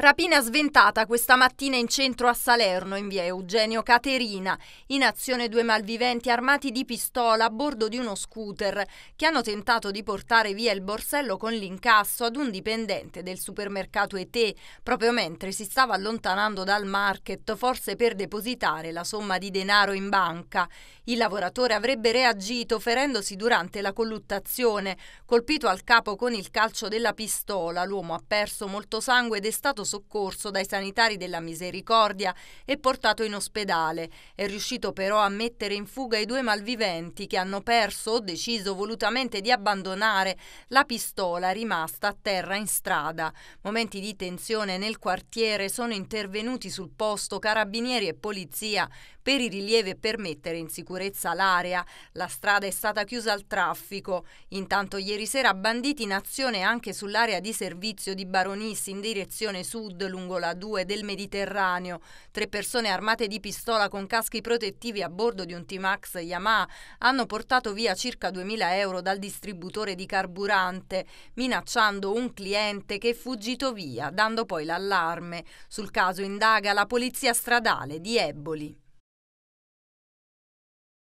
Rapina sventata questa mattina in centro a Salerno, in via Eugenio Caterina. In azione due malviventi armati di pistola a bordo di uno scooter che hanno tentato di portare via il borsello con l'incasso ad un dipendente del supermercato ET, proprio mentre si stava allontanando dal market, forse per depositare la somma di denaro in banca. Il lavoratore avrebbe reagito ferendosi durante la colluttazione. Colpito al capo con il calcio della pistola, l'uomo ha perso molto sangue ed è stato soccorso dai sanitari della Misericordia e portato in ospedale. È riuscito però a mettere in fuga i due malviventi che hanno perso o deciso volutamente di abbandonare la pistola rimasta a terra in strada. Momenti di tensione nel quartiere sono intervenuti sul posto carabinieri e polizia per i rilievi e per mettere in sicurezza l'area. La strada è stata chiusa al traffico. Intanto ieri sera banditi in azione anche sull'area di servizio di Baronissi in direzione sud sud lungo la 2 del Mediterraneo. Tre persone armate di pistola con caschi protettivi a bordo di un T-Max Yamaha hanno portato via circa 2.000 euro dal distributore di carburante, minacciando un cliente che è fuggito via, dando poi l'allarme. Sul caso indaga la polizia stradale di Eboli.